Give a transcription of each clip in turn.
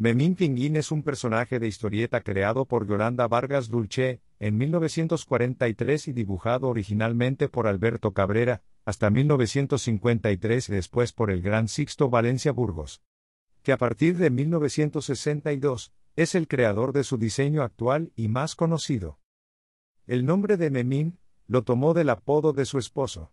Memín Pinguín es un personaje de historieta creado por Yolanda Vargas Dulce, en 1943 y dibujado originalmente por Alberto Cabrera, hasta 1953 y después por el gran Sixto Valencia Burgos, que a partir de 1962 es el creador de su diseño actual y más conocido. El nombre de Memín lo tomó del apodo de su esposo,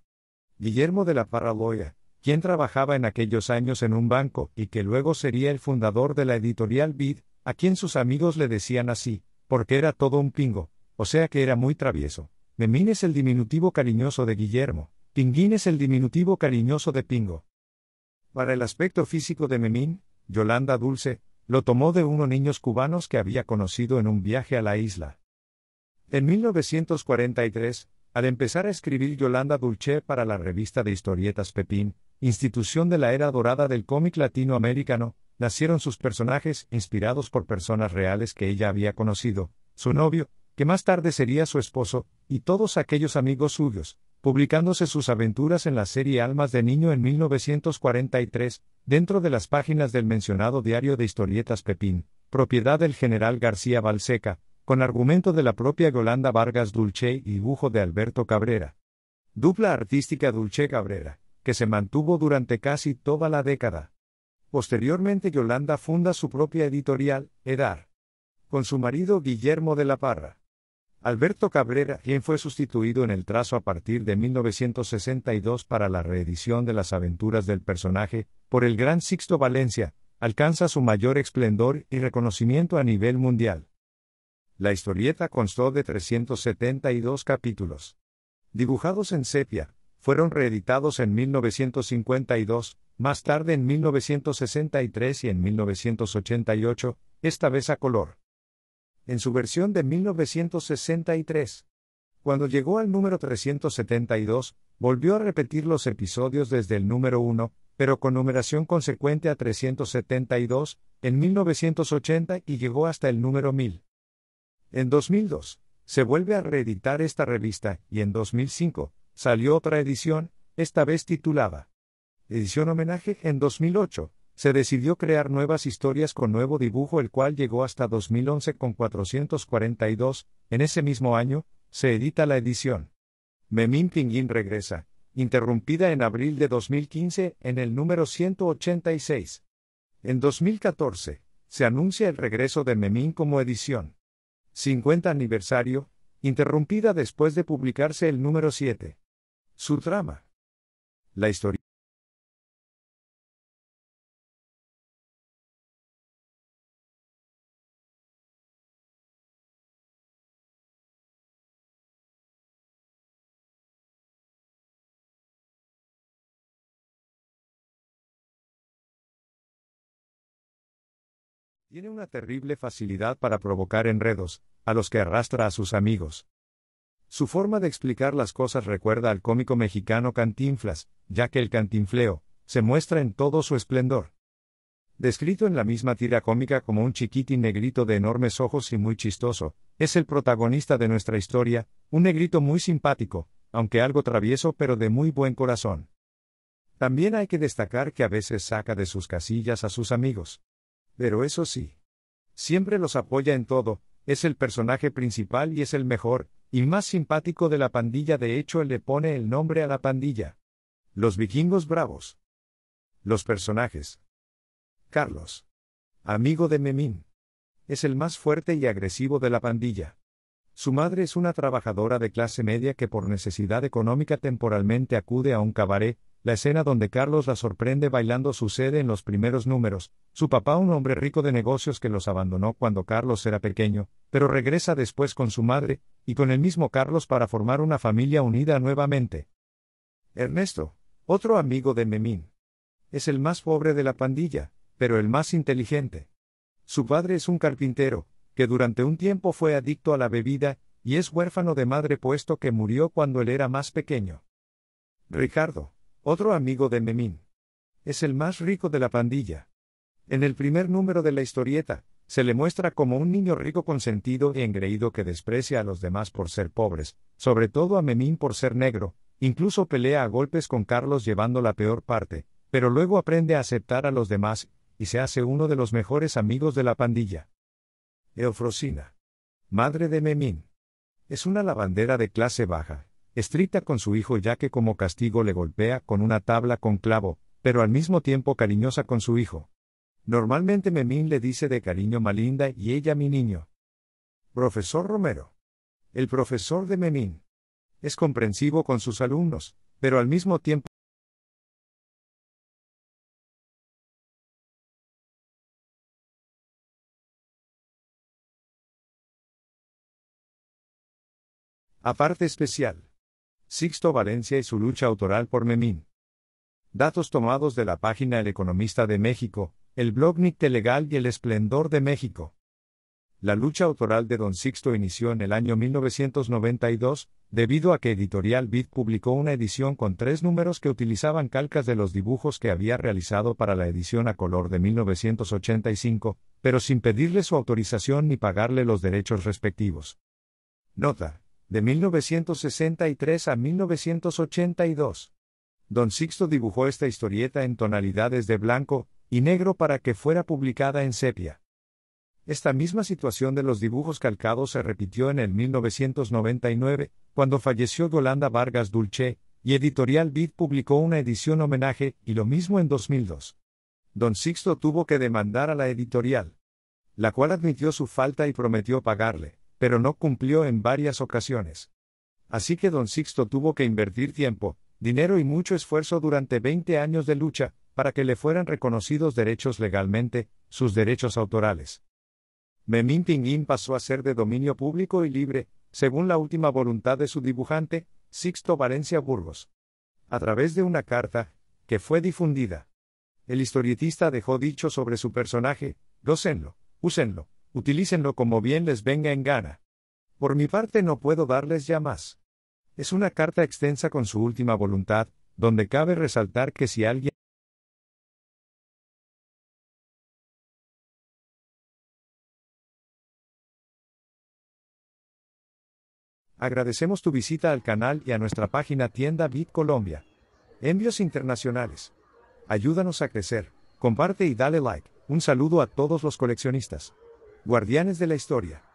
Guillermo de la Parraloya quien trabajaba en aquellos años en un banco y que luego sería el fundador de la editorial BID, a quien sus amigos le decían así, porque era todo un pingo, o sea que era muy travieso. Memín es el diminutivo cariñoso de Guillermo, Pinguín es el diminutivo cariñoso de Pingo. Para el aspecto físico de Memín, Yolanda Dulce, lo tomó de unos niños cubanos que había conocido en un viaje a la isla. En 1943, al empezar a escribir Yolanda Dulce para la revista de historietas Pepín, institución de la era dorada del cómic latinoamericano, nacieron sus personajes inspirados por personas reales que ella había conocido, su novio, que más tarde sería su esposo, y todos aquellos amigos suyos, publicándose sus aventuras en la serie Almas de Niño en 1943, dentro de las páginas del mencionado diario de historietas Pepín, propiedad del general García Balseca, con argumento de la propia Yolanda Vargas Dulce y dibujo de Alberto Cabrera. Dupla artística Dulce Cabrera que se mantuvo durante casi toda la década. Posteriormente Yolanda funda su propia editorial, Edar, con su marido Guillermo de la Parra. Alberto Cabrera, quien fue sustituido en el trazo a partir de 1962 para la reedición de las aventuras del personaje, por el gran Sixto Valencia, alcanza su mayor esplendor y reconocimiento a nivel mundial. La historieta constó de 372 capítulos. Dibujados en sepia, fueron reeditados en 1952, más tarde en 1963 y en 1988, esta vez a color. En su versión de 1963, cuando llegó al número 372, volvió a repetir los episodios desde el número 1, pero con numeración consecuente a 372, en 1980 y llegó hasta el número 1000. En 2002, se vuelve a reeditar esta revista, y en 2005, salió otra edición, esta vez titulada Edición Homenaje en 2008. Se decidió crear nuevas historias con nuevo dibujo el cual llegó hasta 2011 con 442. En ese mismo año, se edita la edición. Memín Pinguín regresa, interrumpida en abril de 2015 en el número 186. En 2014, se anuncia el regreso de Memín como edición. 50 aniversario, interrumpida después de publicarse el número 7. Su trama. La historia. Tiene una terrible facilidad para provocar enredos, a los que arrastra a sus amigos. Su forma de explicar las cosas recuerda al cómico mexicano Cantinflas, ya que el cantinfleo se muestra en todo su esplendor. Descrito en la misma tira cómica como un chiquitín negrito de enormes ojos y muy chistoso, es el protagonista de nuestra historia, un negrito muy simpático, aunque algo travieso pero de muy buen corazón. También hay que destacar que a veces saca de sus casillas a sus amigos. Pero eso sí, siempre los apoya en todo, es el personaje principal y es el mejor, y más simpático de la pandilla de hecho él le pone el nombre a la pandilla. Los vikingos bravos. Los personajes. Carlos. Amigo de Memín. Es el más fuerte y agresivo de la pandilla. Su madre es una trabajadora de clase media que por necesidad económica temporalmente acude a un cabaret, la escena donde Carlos la sorprende bailando sucede en los primeros números. Su papá, un hombre rico de negocios que los abandonó cuando Carlos era pequeño, pero regresa después con su madre, y con el mismo Carlos para formar una familia unida nuevamente. Ernesto, otro amigo de Memín. Es el más pobre de la pandilla, pero el más inteligente. Su padre es un carpintero, que durante un tiempo fue adicto a la bebida, y es huérfano de madre puesto que murió cuando él era más pequeño. Ricardo otro amigo de Memín. Es el más rico de la pandilla. En el primer número de la historieta, se le muestra como un niño rico consentido y e engreído que desprecia a los demás por ser pobres, sobre todo a Memín por ser negro, incluso pelea a golpes con Carlos llevando la peor parte, pero luego aprende a aceptar a los demás, y se hace uno de los mejores amigos de la pandilla. Eufrosina. Madre de Memín. Es una lavandera de clase baja, estricta con su hijo ya que como castigo le golpea con una tabla con clavo, pero al mismo tiempo cariñosa con su hijo. Normalmente Memín le dice de cariño Malinda y ella mi niño. Profesor Romero. El profesor de Memín. Es comprensivo con sus alumnos, pero al mismo tiempo Aparte especial. Sixto Valencia y su lucha autoral por Memín. Datos tomados de la página El Economista de México, el blog Nicte Legal y El Esplendor de México. La lucha autoral de don Sixto inició en el año 1992, debido a que Editorial Bid publicó una edición con tres números que utilizaban calcas de los dibujos que había realizado para la edición a color de 1985, pero sin pedirle su autorización ni pagarle los derechos respectivos. Nota de 1963 a 1982. Don Sixto dibujó esta historieta en tonalidades de blanco y negro para que fuera publicada en sepia. Esta misma situación de los dibujos calcados se repitió en el 1999, cuando falleció Yolanda Vargas Dulce, y Editorial Bid publicó una edición homenaje, y lo mismo en 2002. Don Sixto tuvo que demandar a la editorial, la cual admitió su falta y prometió pagarle pero no cumplió en varias ocasiones. Así que don Sixto tuvo que invertir tiempo, dinero y mucho esfuerzo durante 20 años de lucha, para que le fueran reconocidos derechos legalmente, sus derechos autorales. Memín pasó a ser de dominio público y libre, según la última voluntad de su dibujante, Sixto Valencia Burgos. A través de una carta, que fue difundida. El historietista dejó dicho sobre su personaje, gócenlo, úsenlo, Utilícenlo como bien les venga en gana. Por mi parte no puedo darles ya más. Es una carta extensa con su última voluntad, donde cabe resaltar que si alguien Agradecemos tu visita al canal y a nuestra página tienda Bit Colombia. Envíos internacionales. Ayúdanos a crecer, comparte y dale like. Un saludo a todos los coleccionistas. Guardianes de la Historia.